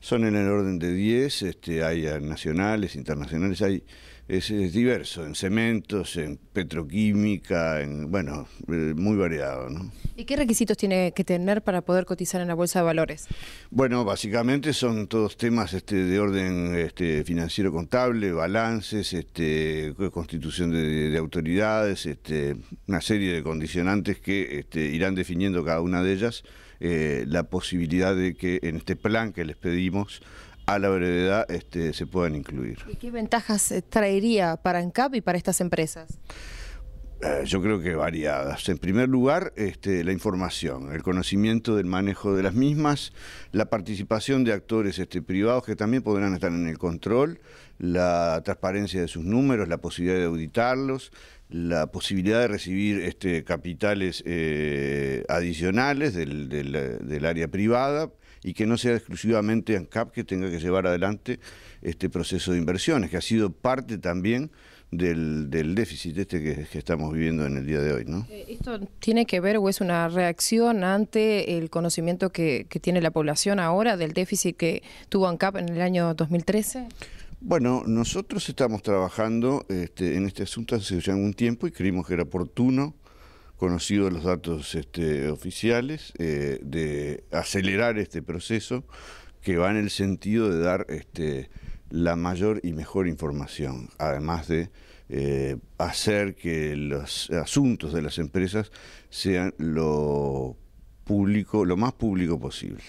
son en el orden de 10, este, hay nacionales, internacionales, hay es, diverso, en cementos, en petroquímica, en bueno, eh, muy variado. ¿Y qué requisitos tiene que tener para poder cotizar en la bolsa de valores? Bueno, básicamente son todos temas este, de orden este, financiero contable, balances, este, constitución de, autoridades, este, una serie de condicionantes que este, irán definiendo cada una de ellas eh, la posibilidad de que en este plan que les pedimos, a la brevedad este, se puedan incluir. ¿Y qué ventajas eh, traería para ANCAP y para estas empresas? Eh, yo creo que variadas. En primer lugar, este, la información, el conocimiento del manejo de las mismas, la participación de actores este, privados que también podrán estar en el control, la transparencia de sus números, la posibilidad de auditarlos, la posibilidad de recibir este, capitales eh, adicionales del, del, área privada y que no sea exclusivamente ANCAP que tenga que llevar adelante este proceso de inversiones, que ha sido parte también del, déficit este que, estamos viviendo en el día de hoy. ¿no? Eh, ¿Esto tiene que ver o es una reacción ante el conocimiento que, tiene la población ahora del déficit que tuvo ANCAP en el año 2013? Bueno, nosotros estamos trabajando este, en este asunto hace ya un tiempo y creímos que era oportuno, conocidos los datos este, oficiales, eh, de acelerar este proceso que va en el sentido de dar este, la mayor y mejor información, además de eh, hacer que los asuntos de las empresas sean lo público, lo más público posible.